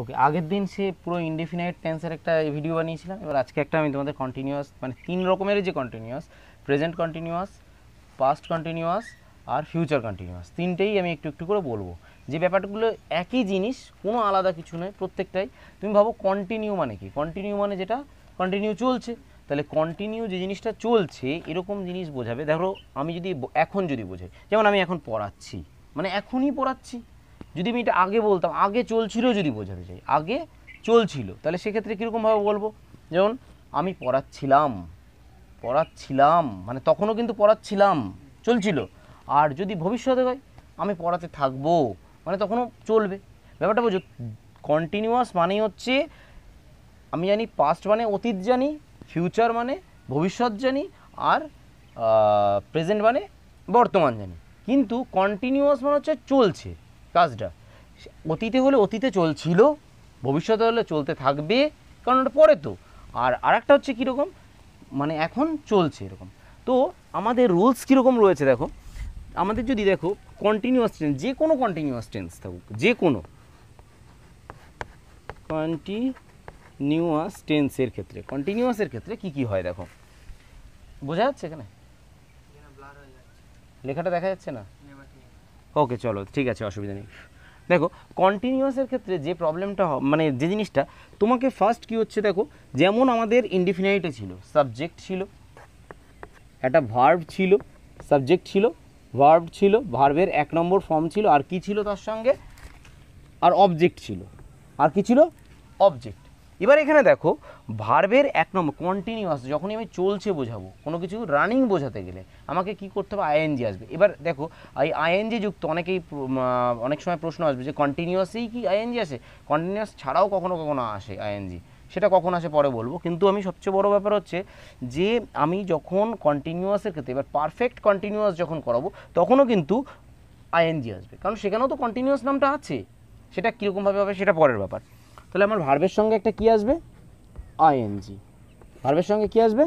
ওকে আগের দিন সে পুরো ইনডিফিনাইট টেন্সের একটা ভিডিও বানিয়েছিলাম এবার আজকে একটা আমি তোমাদের কন্টিনিউয়াস মানে তিন রকমের যে continuous present continuous past continuous আর ফিউচার কন্টিনিউয়াস তিনটেই আমি একটু একটু করে বলবো যে ব্যাপারগুলো একই জিনিস কোনো আলাদা কিছু নয় প্রত্যেকটাই তুমি ভাবো কন্টিনিউ মানে কি কন্টিনিউ মানে যেটা কন্টিনিউ চলছে তাহলে কন্টিনিউ যে জিনিসটা চলছে এরকম জিনিস বোঝাবে দেখো আমি যদি এখন যদি বোঝাই যেমন আমি এখন পড়াচ্ছি মানে এখনই পড়াচ্ছি যদি আমি এটা আগে বলতাম আগে চলছিল যদি বোঝাতে চাই আগে চলছিল তাহলে সেক্ষেত্রে কীরকমভাবে বলবো যেমন আমি পড়াচ্ছিলাম পড়াচ্ছিলাম মানে তখনও কিন্তু পড়াচ্ছিলাম চলছিল আর যদি ভবিষ্যতে হয় আমি পড়াতে থাকবো মানে তখনও চলবে ব্যাপারটা বোঝো কন্টিনিউয়াস মানেই হচ্ছে আমি জানি পাস্ট মানে অতীত জানি ফিউচার মানে ভবিষ্যৎ জানি আর প্রেজেন্ট মানে বর্তমান জানি কিন্তু কন্টিনিউয়াস মানে হচ্ছে চলছে কাজটা অতীতে হলে অতীতে চলছিল ভবিষ্যতে হলে চলতে থাকবে কারণ ওটা পরে তো আর আরেকটা হচ্ছে কীরকম মানে এখন চলছে এরকম তো আমাদের রুলস কীরকম রয়েছে দেখো আমাদের যদি দেখো কন্টিনিউয়াস টেন্স যে কোনো কন্টিনিউয়াস টেন্স থাকুক যে কোনো কন্টিনিউয়াস টেন্সের ক্ষেত্রে কন্টিনিউয়াসের ক্ষেত্রে কি কি হয় দেখো বোঝা যাচ্ছে এখানে লেখাটা দেখা যাচ্ছে না ওকে চলো ঠিক আছে অসুবিধা নেই দেখো কন্টিনিউয়াসের ক্ষেত্রে যে প্রবলেমটা মানে যে জিনিসটা তোমাকে ফার্স্ট কি হচ্ছে দেখো যেমন আমাদের ইনডিফিনাইটে ছিল সাবজেক্ট ছিল একটা ভার্ভ ছিল সাবজেক্ট ছিল ভার্ভ ছিল ভার্ভের এক নম্বর ফর্ম ছিল আর কি ছিল তার সঙ্গে আর অবজেক্ট ছিল আর কি ছিল অবজেক্ট এবার এখানে দেখো ভার্বের এক নম্বর কন্টিনিউয়াস যখনই আমি চলছে বোঝাবো কোনো কিছু রানিং বোঝাতে গেলে আমাকে কি করতে হবে আইএনজি আসবে এবার দেখো এই আইএনজি যুক্ত অনেকেই অনেক সময় প্রশ্ন আসবে যে কন্টিনিউয়াসেই কি আইএনজি আসে কন্টিনিউয়াস ছাড়াও কখনো কখনো আসে আইএনজি সেটা কখন আসে পরে বলবো কিন্তু আমি সবচেয়ে বড় ব্যাপার হচ্ছে যে আমি যখন কন্টিনিউয়াসের ক্ষেত্রে এবার পারফেক্ট কন্টিনিউয়াস যখন করাবো তখনও কিন্তু আইএনজি আসবে কারণ সেখানেও তো কন্টিনিউয়াস নামটা আছে সেটা কীরকমভাবে হবে সেটা পরের ব্যাপার তাহলে আমার ভার্বের সঙ্গে একটা কি আসবে আইএনজি ভার্বের সঙ্গে কি আসবে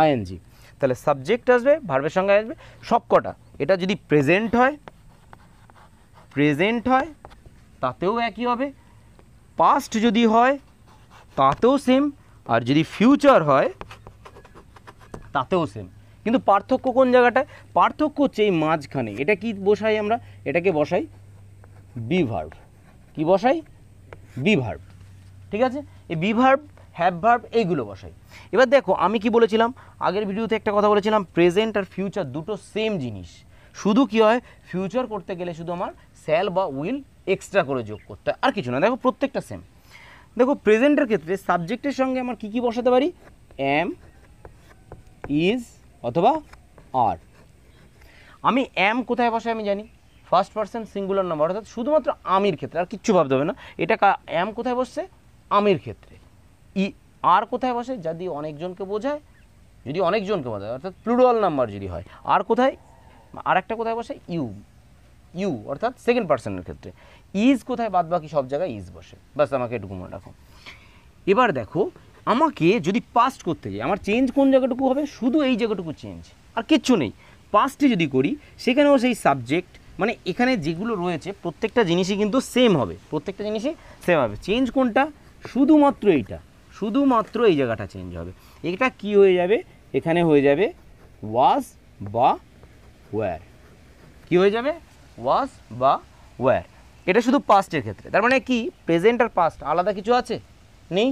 আইএনজি তাহলে সাবজেক্ট আসবে ভার্বের সঙ্গে আসবে সবকটা এটা যদি প্রেজেন্ট হয় প্রেজেন্ট হয় তাতেও একই হবে পাস্ট যদি হয় তাতেও সেম আর যদি ফিউচার হয় তাতেও সেম কিন্তু পার্থক্য কোন জায়গাটায় পার্থক্য হচ্ছে এই মাঝখানে এটা কি বসাই আমরা এটাকে বসাই বিভার্ভ কি বসাই বিভার্ভ ঠিক আছে এই বি হ্যাভভার্ভ হ্যাভ ভার্ব এইগুলো বসাই এবার দেখো আমি কি বলেছিলাম আগের ভিডিওতে একটা কথা বলেছিলাম প্রেজেন্ট আর ফিউচার দুটো সেম জিনিস শুধু কি হয় ফিউচার করতে গেলে শুধু আমার স্যাল বা উইল এক্সট্রা করে যোগ করতে হয় আর কিছু না দেখো প্রত্যেকটা সেম দেখো প্রেজেন্টের ক্ষেত্রে সাবজেক্টের সঙ্গে আমার কি কি বসাতে পারি অ্যাম ইজ অথবা আর আমি অ্যাম কোথায় বসাই আমি জানি ফার্স্ট পার্সন সিঙ্গুলার নাম্বার অর্থাৎ শুধুমাত্র আমির ক্ষেত্রে আর কিচ্ছু ভাবতে হবে না এটা অ্যাম কোথায় বসছে আমের ক্ষেত্রে ই আর কোথায় বসে যদি অনেকজনকে বোঝায় যদি অনেকজনকে বোঝায় অর্থাৎ প্লুরাল নাম্বার যদি হয় আর কোথায় আর একটা কোথায় বসে ইউ ইউ অর্থাৎ সেকেন্ড পার্সনের ক্ষেত্রে ইজ কোথায় বাদ বাকি সব জায়গায় ইজ বসে ব্যাস আমাকে একটু মনে রাখো এবার দেখো আমাকে যদি পাস্ট করতে যাই আমার চেঞ্জ কোন জায়গাটুকু হবে শুধু এই জায়গাটুকু চেঞ্জ আর কিচ্ছু নেই পাস্টে যদি করি সেখানেও সেই সাবজেক্ট মানে এখানে যেগুলো রয়েছে প্রত্যেকটা জিনিসই কিন্তু সেম হবে প্রত্যেকটা জিনিসই সেম হবে চেঞ্জ কোনটা শুধুমাত্র এইটা শুধুমাত্র এই জায়গাটা চেঞ্জ হবে এটা কি হয়ে যাবে এখানে হয়ে যাবে ওয়াজ বা ওয়্যার কি হয়ে যাবে ওয়াজ বা ওয়্যার এটা শুধু পাস্টের ক্ষেত্রে তার মানে কি প্রেজেন্ট আর পাস্ট আলাদা কিছু আছে নেই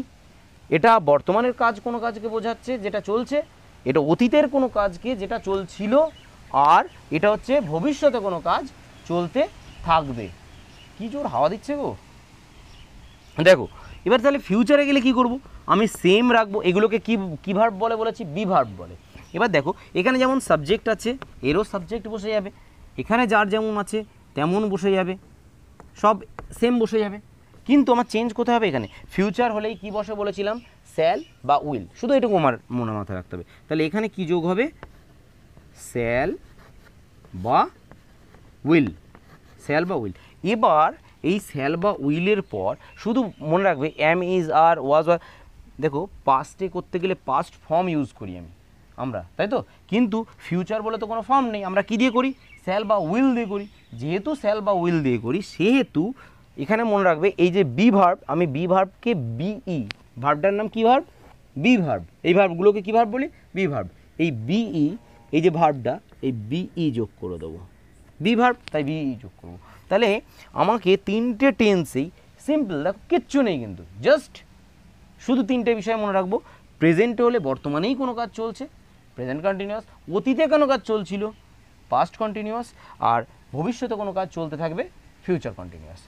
এটা বর্তমানের কাজ কোনো কাজকে বোঝাচ্ছে যেটা চলছে এটা অতীতের কোনো কাজকে যেটা চলছিল আর এটা হচ্ছে ভবিষ্যতে কোনো কাজ চলতে থাকবে কি জোর হাওয়া দিচ্ছে গো দেখো এবার তাহলে ফিউচারে গেলে কি করব আমি সেম রাখবো এগুলোকে কী কী ভার্ব বলে বলেছি বি ভার্ব বলে এবার দেখো এখানে যেমন সাবজেক্ট আছে এরও সাবজেক্ট বসে যাবে এখানে যার যেমন আছে তেমন বসে যাবে সব সেম বসে যাবে কিন্তু আমার চেঞ্জ কোথায় হবে এখানে ফিউচার হলেই কি বসে বলেছিলাম স্যাল বা উইল শুধু এটুকু আমার মনে মাথায় রাখতে হবে তাহলে এখানে কি যোগ হবে স্যাল বা উইল স্যাল বা উইল এবার এই স্যাল বা উইলের পর শুধু মনে রাখবে এম ইজ আর ওয়াজ ওয়া দেখো পাস্টে করতে গেলে পাস্ট ফর্ম ইউজ করি আমি আমরা তাই তো কিন্তু ফিউচার বলে তো কোনো ফর্ম নেই আমরা কী দিয়ে করি স্যাল বা উইল দিয়ে করি যেহেতু স্যাল বা উইল দিয়ে করি সেহেতু এখানে মনে রাখবে এই যে বি ভার্ব আমি বি ভার্বকে বিই ভার্বটার নাম কী ভার্ব বি ভার্ব এই ভার্বগুলোকে কী ভার্ব বলি বি ভার্ব এই বিই e, এই যে ভার্বটা এই বিই e যোগ করে দেবো বি ভার্ব তাই বিই e যোগ করবো তাহলে আমাকে তিনটে টেন্সেই সিম্পল দেখো কিচ্ছু নেই কিন্তু জাস্ট শুধু তিনটে বিষয় মনে রাখবো প্রেজেন্টে হলে বর্তমানেই কোনো কাজ চলছে প্রেজেন্ট কন্টিনিউয়াস অতীতে কোনো কাজ চলছিল পাস্ট কন্টিনিউয়াস আর ভবিষ্যতে কোনো কাজ চলতে থাকবে ফিউচার কন্টিনিউয়াস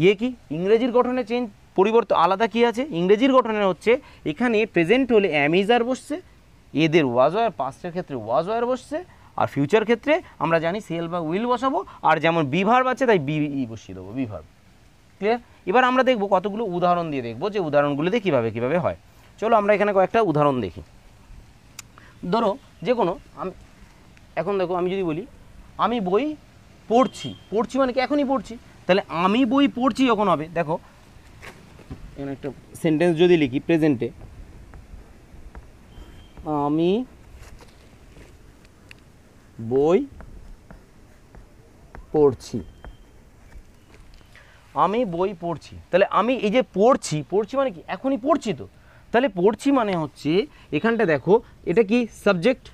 ইয়ে কি ইংরেজির গঠনে চেঞ্জ পরিবর্তন আলাদা কী আছে ইংরেজির গঠনে হচ্ছে এখানে প্রেজেন্ট হলে অ্যামিজার বসছে এদের ওয়াজ পাস্টের ক্ষেত্রে ওয়াজ বসছে আর ফিউচার ক্ষেত্রে আমরা জানি সেল বা উইল বসাবো আর যেমন বিভার আছে তাই বি ই e বসিয়ে দেবো বিভার ক্লিয়ার এবার আমরা দেখব কতগুলো উদাহরণ দিয়ে দেখব যে উদাহরণগুলিতে কীভাবে কীভাবে হয় চলো আমরা এখানে কয়েকটা উদাহরণ দেখি ধরো যে কোনো আমি এখন দেখো আমি যদি বলি আমি বই পড়ছি পড়ছি মানে কি এখনই পড়ছি তাহলে আমি বই পড়ছি যখন হবে দেখো এখানে একটা সেন্টেন্স যদি লিখি প্রেজেন্টে আমি বই পড়ছি আমি বই পড়ছি তাহলে আমি এই যে পড়ছি পড়ছি মানে কি এখনই পড়ছি তো তাহলে পড়ছি মানে হচ্ছে এখানটা দেখো এটা কি সাবজেক্ট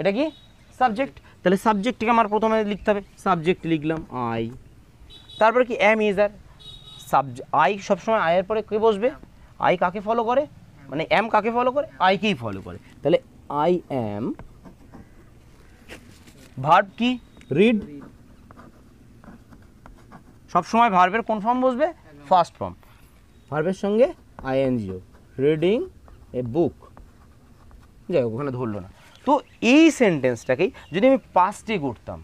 এটা কি সাবজেক্ট তাহলে সাবজেক্টটিকে আমার প্রথমে লিখতে হবে সাবজেক্ট লিখলাম আই তারপরে কি am is are subject I সবসময় আয়ের পরে কে বসবে আই কাকে ফলো করে মানে এম কাকে ফলো করে আইকেই ফলো করে তাহলে আই অ্যাম ভার্ব কি রিড সময় ভার্বের কোন ফর্ম বসবে ফার্স্ট ফর্ম ভার্বের সঙ্গে আইএনজিও রিডিং এ বুক যাই হোক ওখানে ধরলো না তো এই সেন্টেন্সটাকেই যদি আমি পাঁচটি করতাম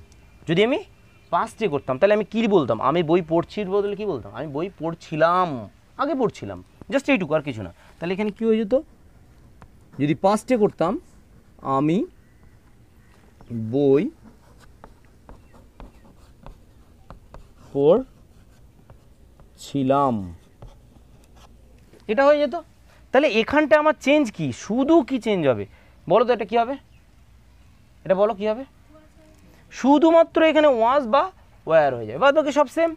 যদি আমি পাঁচটি করতাম তাহলে আমি কী বলতাম আমি বই পড়ছির বদলে কী বলতাম আমি বই পড়ছিলাম আগে পড়ছিলাম জাস্ট এইটুকু আর কিছু না তাহলে এখানে কী হয়ে যেত যদি পাঁচটি করতাম আমি বই ছিলাম এটা হয়ে যেত তাহলে এখানটা আমার চেঞ্জ কি শুধু কি চেঞ্জ হবে বলো তো এটা কি হবে এটা বলো কি হবে শুধুমাত্র এখানে ওয়াজ বা ওয়ার হয়ে যাবে বাদ বাকি সব সেম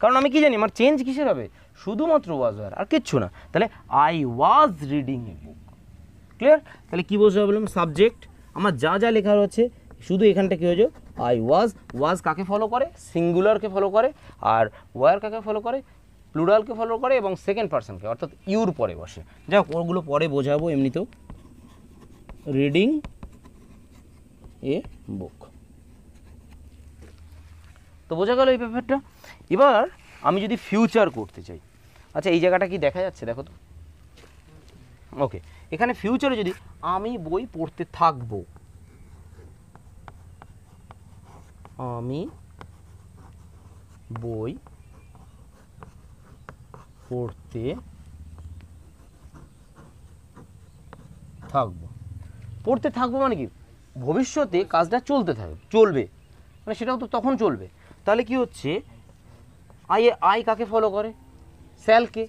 কারণ আমি কি জানি আমার চেঞ্জ কিসের হবে শুধুমাত্র ওয়াজ ওয়ার আর কিচ্ছু না তাহলে I was reading a book clear তাহলে কী বলছো বললাম সাবজেক্ট আমার যা যা লেখা রয়েছে শুধু এখানটা কী হয়ে যাবে আই ওয়াজ ওয়াজ কাকে ফলো করে সিঙ্গুলারকে ফলো করে আর ওয়ার কাকে ফলো করে প্লুরালকে ফলো করে এবং সেকেন্ড পার্সনকে অর্থাৎ ইউর পরে বসে যাক ওগুলো পরে বোঝাবো এমনিতেও রিডিং এ বুক তো বোঝা গেল এই পেপারটা এবার আমি যদি ফিউচার করতে চাই আচ্ছা এই জায়গাটা কি দেখা যাচ্ছে দেখো তো ওকে এখানে ফিউচারে যদি আমি বই পড়তে থাকবো আমি বই পড়তে থাকব পড়তে থাকবো মানে কি ভবিষ্যতে কাজটা চলতে থাকবে চলবে মানে সেটাও তো তখন চলবে তাহলে কি হচ্ছে এ আই কাকে ফলো করে স্যালকে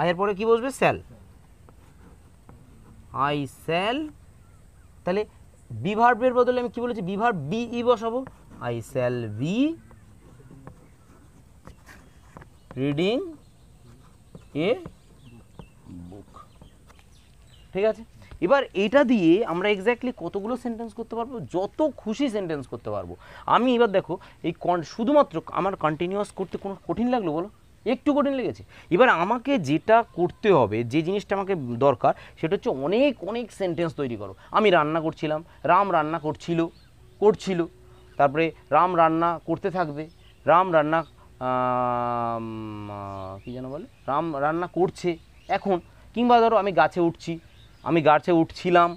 আয়ের পরে কি বসবে স্যাল আই স্যাল তাহলে বিভার্বের বদলে আমি কি বলেছি বিভার বি ই বসাবো I shall be reading a book ঠিক আছে এবার এটা দিয়ে আমরা এক্স্যাক্টলি কতগুলো সেন্টেন্স করতে পারবো যত খুশি সেন্টেন্স করতে পারবো আমি এবার দেখো এই শুধুমাত্র আমার কন্টিনিউয়াস করতে কোনো কঠিন লাগলো বলো একটু কঠিন লেগেছে এবার আমাকে যেটা করতে হবে যে জিনিসটা আমাকে দরকার সেটা হচ্ছে অনেক অনেক সেন্টেন্স তৈরি করো আমি রান্না করছিলাম রাম রান্না করছিল করছিল তারপরে রাম রান্না করতে থাকবে রাম রান্না কি যেন বলে রাম রান্না করছে এখন কিংবা ধরো আমি গাছে উঠছি আমি গাছে উঠছিলাম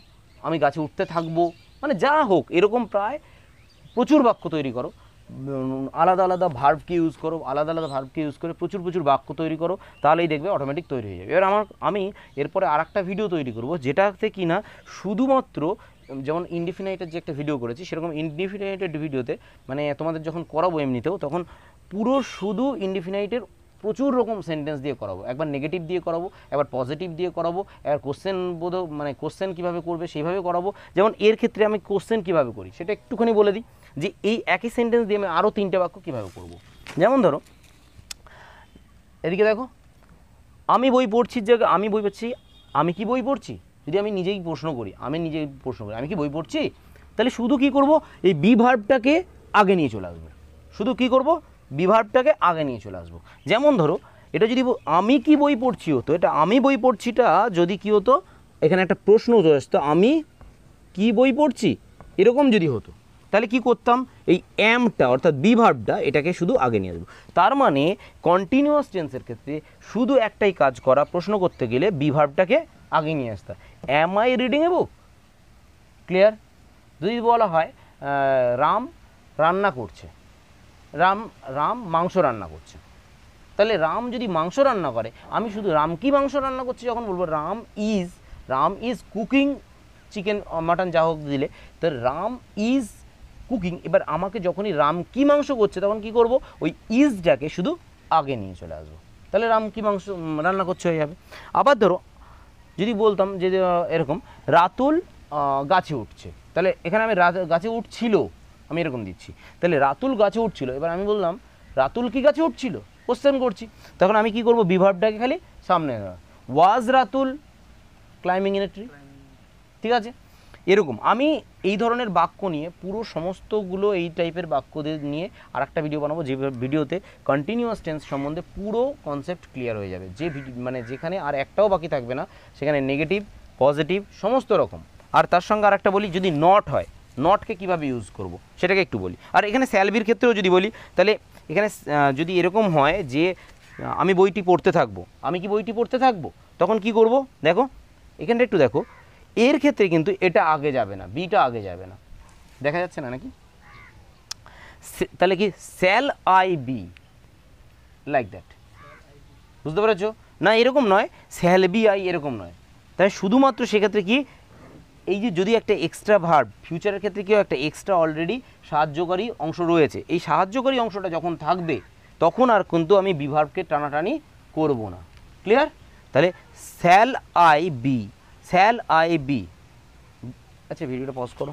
আমি গাছে উঠতে থাকবো মানে যা হোক এরকম প্রায় প্রচুর বাক্য তৈরি করো আলাদা আলাদা ভার্ভকে ইউজ করো আলাদা আলাদা ভার্ভকে ইউজ করে প্রচুর প্রচুর বাক্য তৈরি করো তাহলেই দেখবে অটোমেটিক তৈরি হয়ে যাবে এবার আমার আমি এরপরে আর একটা ভিডিও তৈরি করব যেটাতে কি না শুধুমাত্র যেমন ইনডিফিনাইটের যে একটা ভিডিও করেছি সেরকম ইনডিফিনাইটেড ভিডিওতে মানে তোমাদের যখন করাবো এমনিতেও তখন পুরো শুধু ইনডিফিনাইটের প্রচুর রকম সেন্টেন্স দিয়ে করাবো একবার নেগেটিভ দিয়ে করাবো একবার পজিটিভ দিয়ে করাবো একবার কোশ্চেন বোধ মানে কোশ্চেন কীভাবে করবে সেইভাবে করাবো যেমন এর ক্ষেত্রে আমি কোশ্চেন কীভাবে করি সেটা একটুখানি বলে দিই যে এই একই সেন্টেন্স দিয়ে আমি আরও তিনটে বাক্য কীভাবে করব। যেমন ধরো এদিকে দেখো আমি বই পড়ছি যে আমি বই পড়ছি আমি কি বই পড়ছি যদি আমি নিজেই প্রশ্ন করি আমি নিজেই প্রশ্ন করি আমি কি বই পড়ছি তাহলে শুধু কি করব এই বিভার্বটাকে আগে নিয়ে চলে আসবো শুধু কি করব বিভার্বটাকে আগে নিয়ে চলে আসবো যেমন ধরো এটা যদি আমি কি বই পড়ছি হতো এটা আমি বই পড়ছিটা যদি কি হতো এখানে একটা প্রশ্ন চলে আসতো আমি কি বই পড়ছি এরকম যদি হতো তাহলে কি করতাম এই অ্যামটা অর্থাৎ বিভার্বটা এটাকে শুধু আগে নিয়ে আসবো তার মানে কন্টিনিউয়াস টেন্সের ক্ষেত্রে শুধু একটাই কাজ করা প্রশ্ন করতে গেলে বিভার্বটাকে আগে নিয়ে আসতে হয় am I reading a book clear যদি বলা হয় রাম রান্না করছে রাম রাম মাংস রান্না করছে তাহলে রাম যদি মাংস রান্না করে আমি শুধু রাম কি মাংস রান্না করছে যখন বলবো Ram is Ram is cooking chicken mutton যা হোক দিলে তো রাম ইজ কুকিং এবার আমাকে যখনই রাম কি মাংস করছে তখন কি করব ওই ইজটাকে শুধু আগে নিয়ে চলে আসবো তাহলে রাম কি মাংস রান্না করছে হয়ে যাবে আবার ধরো যদি বলতাম যে এরকম রাতুল গাছে উঠছে তাহলে এখানে আমি গাছে উঠছিল আমি এরকম দিচ্ছি তাহলে রাতুল গাছে উঠছিল এবার আমি বললাম রাতুল কি গাছে উঠছিল কোশ্চেন করছি তখন আমি কি করব বিভাবটাকে খালি সামনে was Ratul climbing in a tree ঠিক আছে এরকম আমি এই ধরনের বাক্য নিয়ে পুরো সমস্তগুলো এই টাইপের বাক্যদের নিয়ে আর একটা ভিডিও বানাবো যে ভিডিওতে কন্টিনিউয়াস টেন্স সম্বন্ধে পুরো কনসেপ্ট ক্লিয়ার হয়ে যাবে যে মানে যেখানে আর একটাও বাকি থাকবে না সেখানে নেগেটিভ পজিটিভ সমস্ত রকম আর তার সঙ্গে আর একটা বলি যদি নট হয় নটকে কিভাবে ইউজ করব সেটাকে একটু বলি আর এখানে স্যালভির ক্ষেত্রেও যদি বলি তাহলে এখানে যদি এরকম হয় যে আমি বইটি পড়তে থাকবো আমি কি বইটি পড়তে থাকবো তখন কি করব দেখো এখানটা একটু দেখো এর ক্ষেত্রে কিন্তু এটা আগে যাবে না বিটা আগে যাবে না দেখা যাচ্ছে না নাকি তাহলে কি shall I be like that বুঝতে পেরেছ না এরকম নয় স্যাল বি আই এরকম নয় তাই শুধুমাত্র সেক্ষেত্রে কি এই যে যদি একটা এক্সট্রা ভার্ব ফিউচারের ক্ষেত্রে কেউ একটা এক্সট্রা অলরেডি সাহায্যকারী অংশ রয়েছে এই সাহায্যকারী অংশটা যখন থাকবে তখন আর কিন্তু আমি বিভার্বকে টানাটানি করব না ক্লিয়ার তাহলে shall I be shall I be আচ্ছা ভিডিওটা পজ করো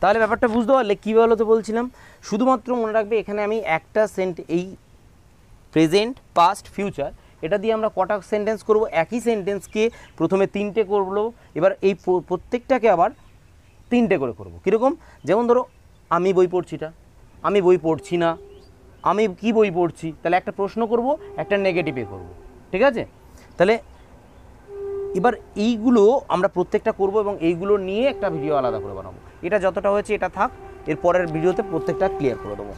তাহলে ব্যাপারটা বুঝতে পারলে কী বলো তো বলছিলাম শুধুমাত্র মনে রাখবে এখানে আমি একটা সেন্ট এই প্রেজেন্ট পাস্ট ফিউচার এটা দিয়ে আমরা কটা সেন্টেন্স করব একই সেন্টেন্সকে প্রথমে তিনটে করবো এবার এই প্রত্যেকটাকে আবার তিনটে করে করব কীরকম যেমন ধরো আমি বই পড়ছিটা আমি বই পড়ছি না আমি কি বই পড়ছি তাহলে একটা প্রশ্ন করব একটা নেগেটিভে করব ঠিক আছে তাহলে এবার এইগুলো আমরা প্রত্যেকটা করব এবং এইগুলো নিয়ে একটা ভিডিও আলাদা করে বানাবো এটা যতটা হয়েছে এটা থাক এর পরের ভিডিওতে প্রত্যেকটা ক্লিয়ার করে দেবো